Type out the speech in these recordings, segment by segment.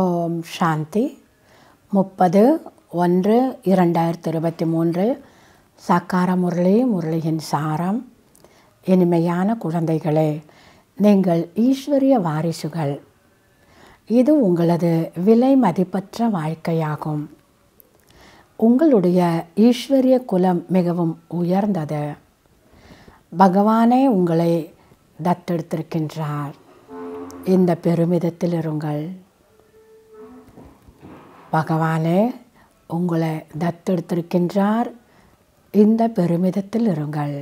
ஓம் சாந்தி முப்பது ஒன்று இரண்டாயிரத்தி இருபத்தி மூன்று சக்கார முரளி முரளியின் சாரம் இனிமையான குழந்தைகளே நீங்கள் ஈஸ்வரிய வாரிசுகள் இது உங்களது விலை மதிப்பற்ற வாழ்க்கையாகும் உங்களுடைய ஈஸ்வரிய குலம் மிகவும் உயர்ந்தது பகவானே உங்களை தத்தெடுத்திருக்கின்றார் இந்த பெருமிதத்தில் இருங்கள் பகவானே உங்களை தத்தெடுத்திருக்கின்றார் இந்த பெருமிதத்தில் இருங்கள்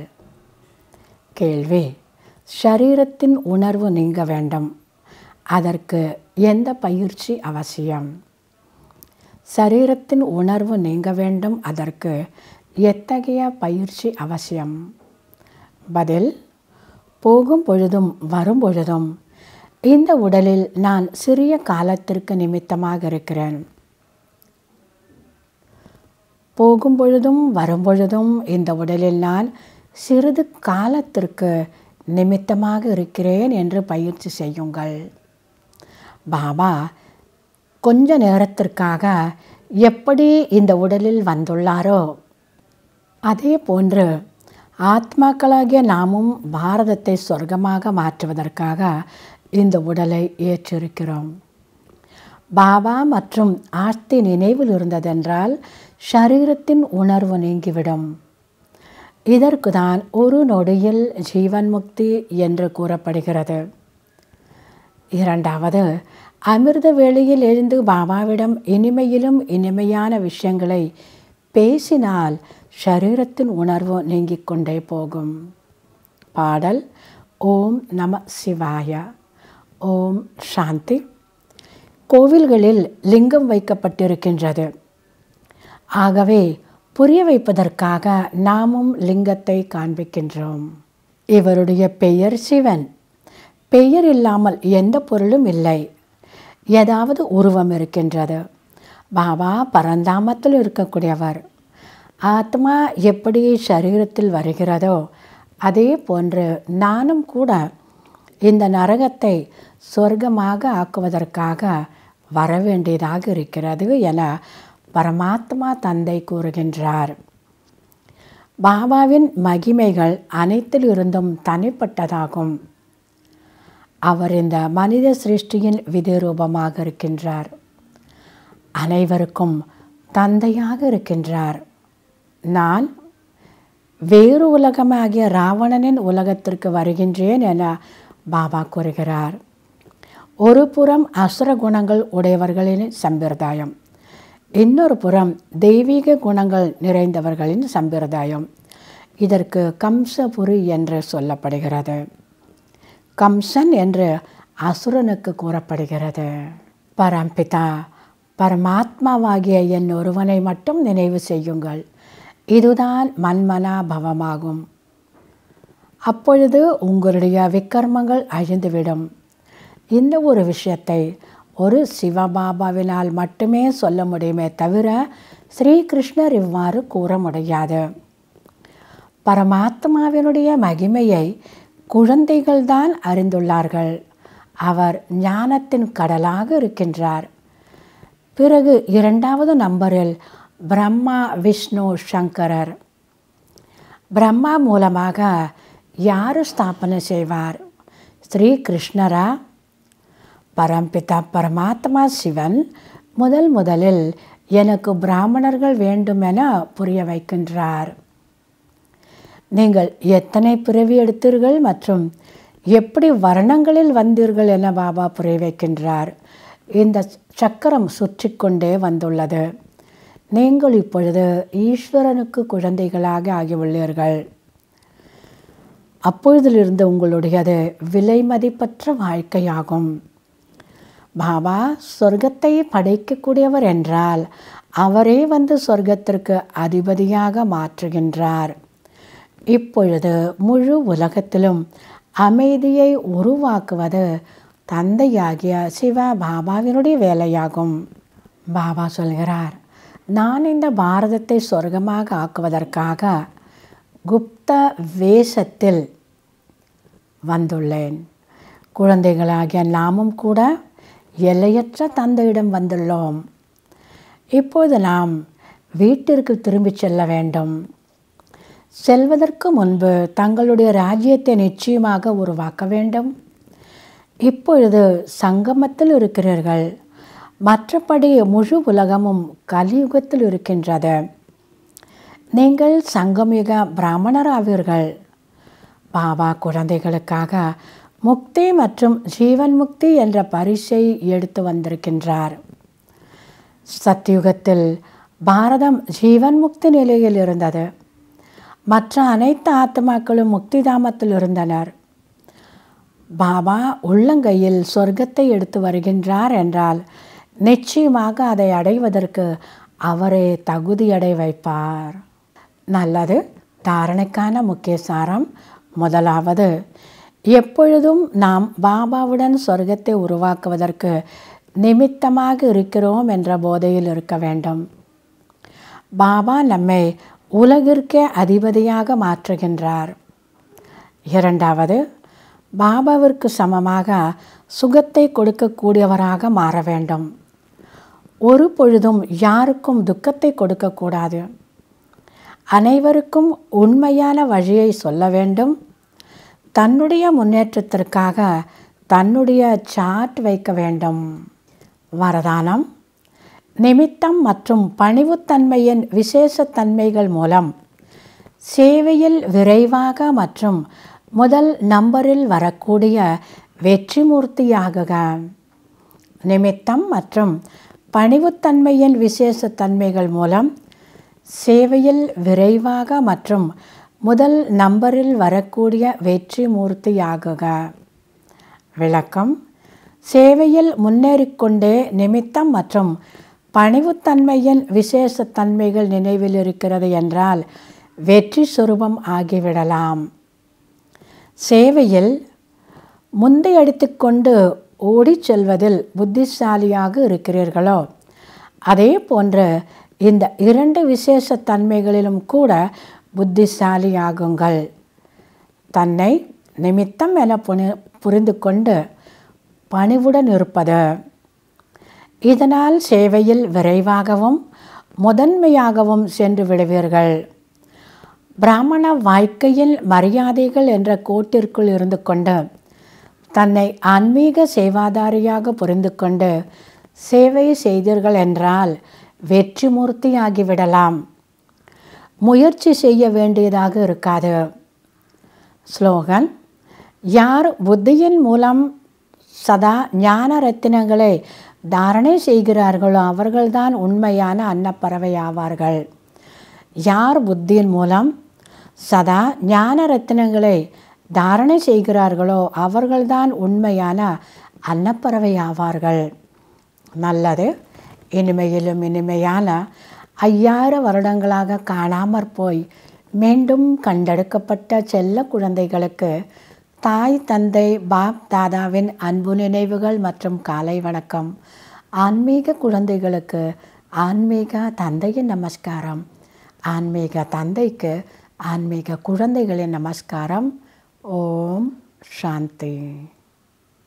கேள்வி ஷரீரத்தின் உணர்வு நீங்க வேண்டும் அதற்கு எந்த பயிற்சி அவசியம் சரீரத்தின் உணர்வு நீங்க வேண்டும் அதற்கு எத்தகைய பயிற்சி அவசியம் பதில் போகும் பொழுதும் வரும் பொழுதும் இந்த உடலில் நான் சிறிய காலத்திற்கு நிமித்தமாக இருக்கிறேன் போகும் பொழுதும் வரும்பொழுதும் இந்த உடலில் நான் சிறிது காலத்திற்கு நிமித்தமாக இருக்கிறேன் என்று பயிற்சி செய்யுங்கள் பாபா கொஞ்ச நேரத்திற்காக எப்படி இந்த உடலில் வந்துள்ளாரோ அதே போன்று ஆத்மாக்களாகிய நாமும் பாரதத்தை சொர்க்கமாக மாற்றுவதற்காக இந்த உடலை ஏற்றிருக்கிறோம் பாபா மற்றும் ஆஸ்தி நினைவில் இருந்ததென்றால் ஷரீரத்தின் உணர்வு நீங்கிவிடும் இதற்கு தான் ஒரு நொடியில் ஜீவன் முக்தி என்று கூறப்படுகிறது இரண்டாவது அமிர்த வேளையில் எழுந்து பாபாவிடம் இனிமையிலும் இனிமையான விஷயங்களை பேசினால் ஷரீரத்தின் உணர்வு நீங்கிக் கொண்டே போகும் பாடல் ஓம் நம சிவாய ஓம் சாந்தி கோவில்களில் லிங்கம் வைக்கப்பட்டிருக்கின்றது ஆகவே புரிய வைப்பதற்காக நாமும் லிங்கத்தை காண்பிக்கின்றோம் இவருடைய பெயர் சிவன் பெயர் இல்லாமல் எந்த பொருளும் இல்லை ஏதாவது உருவம் இருக்கின்றது பாபா பரந்தாமத்தில் இருக்கக்கூடியவர் ஆத்மா எப்படி சரீரத்தில் வருகிறதோ அதே போன்று நானும் கூட இந்த நரகத்தை சொர்க்கமாக ஆக்குவதற்காக வர வேண்டியதாக இருக்கிறது என பரமாத்மா தந்தை கூறுகின்றார் பாபாவின் மகிமைகள் அனைத்திலிருந்தும் தனிப்பட்டதாகும் அவர் இந்த மனித சிருஷ்டியின் விதிரூபமாக இருக்கின்றார் அனைவருக்கும் தந்தையாக இருக்கின்றார் நான் வேறு உலகமாகிய ராவணனின் உலகத்திற்கு வருகின்றேன் என பாபா கூறுகிறார் ஒரு புறம் அசுர குணங்கள் உடையவர்களின் சம்பிரதாயம் இன்னொரு புறம் தெய்வீக குணங்கள் நிறைந்தவர்களின் சம்பிரதாயம் இதற்கு கம்சபுரி என்று சொல்லப்படுகிறது கம்சன் என்று அசுரனுக்கு கூறப்படுகிறது பரம்பிதா பரமாத்மாவாகிய என் ஒருவனை மட்டும் நினைவு செய்யுங்கள் இதுதான் மன்மனாபவமாகும் பவமாகும் அப்பொழுது உங்களுடைய விக்கர்மங்கள் அழிந்துவிடும் இந்த ஒரு விஷயத்தை ஒரு சிவபாபாவினால் மட்டுமே சொல்ல முடியுமே தவிர ஸ்ரீகிருஷ்ணர் இவ்வாறு கூற முடியாது பரமாத்மாவினுடைய மகிமையை குழந்தைகள்தான் அறிந்துள்ளார்கள் அவர் ஞானத்தின் கடலாக இருக்கின்றார் பிறகு இரண்டாவது நம்பரில் பிரம்மா விஷ்ணு சங்கரர் பிரம்மா மூலமாக யார் ஸ்தாபனை செய்வார் ஸ்ரீ கிருஷ்ணரா பரம்பிதா பரமாத்மா சிவன் முதல் முதலில் எனக்கு பிராமணர்கள் வேண்டுமென புரிய வைக்கின்றார் நீங்கள் எத்தனை பிறவி எடுத்தீர்கள் மற்றும் எப்படி வர்ணங்களில் வந்தீர்கள் என பாபா புரிய வைக்கின்றார் இந்த சக்கரம் சுற்றி கொண்டே வந்துள்ளது நீங்கள் இப்பொழுது ஈஸ்வரனுக்கு குழந்தைகளாக ஆகியுள்ளீர்கள் அப்பொழுதிலிருந்து உங்களுடையது விலை மதிப்பற்ற வாழ்க்கையாகும் பாபா சொர்க்கத்தை படைக்கக்கூடியவர் என்றால் அவரே வந்து சொர்க்கத்திற்கு அதிபதியாக மாற்றுகின்றார் இப்பொழுது முழு உலகத்திலும் அமைதியை உருவாக்குவது தந்தையாகிய சிவ பாபாவினுடைய வேலையாகும் பாபா சொல்கிறார் நான் இந்த பாரதத்தை சொர்க்கமாக ஆக்குவதற்காக குப்த வேஷத்தில் வந்துள்ளேன் குழந்தைகளாகிய நாமும் கூட எல்லையற்ற தந்தையிடம் வந்துள்ளோம் இப்போது நாம் வீட்டிற்கு திரும்பிச் செல்ல வேண்டும் செல்வதற்கு முன்பு தங்களுடைய ராஜ்யத்தை நிச்சயமாக உருவாக்க வேண்டும் இப்பொழுது சங்கமத்தில் இருக்கிறீர்கள் மற்றபடி முழு உலகமும் கலியுகத்தில் இருக்கின்றது நீங்கள் சங்கமிக பிராமணர் ஆவீர்கள் பாபா குழந்தைகளுக்காக முக்தி மற்றும் ஜீவன் முக்தி என்ற பரிசை எடுத்து வந்திருக்கின்றார் சத்தியுகத்தில் பாரதம் ஜீவன் முக்தி நிலையில் இருந்தது மற்ற அனைத்து ஆத்மாக்களும் முக்தி தாமத்தில் இருந்தனர் பாபா உள்ளங்கையில் சொர்க்கத்தை எடுத்து வருகின்றார் என்றால் நிச்சயமாக அதை அடைவதற்கு அவரே தகுதியடை வைப்பார் நல்லது தாரணைக்கான முக்கிய சாரம் முதலாவது எப்பொழுதும் நாம் பாபாவுடன் சொர்க்கத்தை உருவாக்குவதற்கு நிமித்தமாக இருக்கிறோம் என்ற போதையில் இருக்க வேண்டும் பாபா நம்மை உலகிற்கே அதிபதியாக மாற்றுகின்றார் இரண்டாவது பாபாவிற்கு சமமாக சுகத்தை கொடுக்கக்கூடியவராக மாற வேண்டும் ஒரு பொழுதும் யாருக்கும் துக்கத்தை கொடுக்கக்கூடாது அனைவருக்கும் உண்மையான வழியை சொல்ல வேண்டும் தன்னுடைய முன்னேற்றத்திற்காக தன்னுடைய சார்ட் வைக்க வேண்டும் வரதானம் நிமித்தம் மற்றும் பணிவுத்தன்மையின் விசேஷத்தன்மைகள் மூலம் சேவையில் விரைவாக மற்றும் முதல் நம்பரில் வரக்கூடிய வெற்றிமூர்த்தியாக நிமித்தம் மற்றும் பணிவுத்தன்மையின் விசேஷத்தன்மைகள் மூலம் சேவையில் விரைவாக மற்றும் முதல் நம்பரில் வரக்கூடிய வெற்றி மூர்த்தியாகுக விளக்கம் சேவையில் முன்னேறிக்கொண்டே நிமித்தம் மற்றும் பணிவுத்தன்மையின் விசேஷத்தன்மைகள் நினைவில் இருக்கிறது என்றால் வெற்றி சுரூபம் ஆகிவிடலாம் சேவையில் முந்தையடித்துக்கொண்டு ஓடி செல்வதில் புத்திசாலியாக இருக்கிறீர்களோ அதே போன்று இந்த இரண்டு விசேஷத்தன்மைகளிலும் கூட புத்திசாலியாகுங்கள் தன்னை நிமித்தம் என புனி புரிந்து கொண்டு பணிவுடன் இருப்பது இதனால் சேவையில் விரைவாகவும் முதன்மையாகவும் சென்று விடுவீர்கள் பிராமண வாழ்க்கையில் மரியாதைகள் என்ற கோட்டிற்குள் இருந்து கொண்டு தன்னை ஆன்மீக சேவாதாரியாக புரிந்து கொண்டு சேவை செய்தீர்கள் என்றால் வெற்றி முயற்சி செய்ய வேண்டியதாக இருக்காது ஸ்லோகன் யார் புத்தியின் மூலம் சதா ஞான ரத்தினங்களை தாரணை செய்கிறார்களோ அவர்கள்தான் உண்மையான அன்னப்பறவை ஆவார்கள் யார் புத்தியின் மூலம் சதா ஞான ரத்தினங்களை தாரணை செய்கிறார்களோ அவர்கள்தான் உண்மையான அன்னப்பறவை ஆவார்கள் நல்லது இனிமையிலும் இனிமையான ஐயார வருடங்களாக காணாமற் போய் மீண்டும் கண்டெடுக்கப்பட்ட செல்ல குழந்தைகளுக்கு தாய் தந்தை பாப் தாதாவின் அன்பு நினைவுகள் மற்றும் காலை வணக்கம் ஆன்மீக குழந்தைகளுக்கு ஆன்மீக தந்தையின் நமஸ்காரம் ஆன்மீக தந்தைக்கு ஆன்மீக குழந்தைகளின் நமஸ்காரம் ஓம் சாந்தி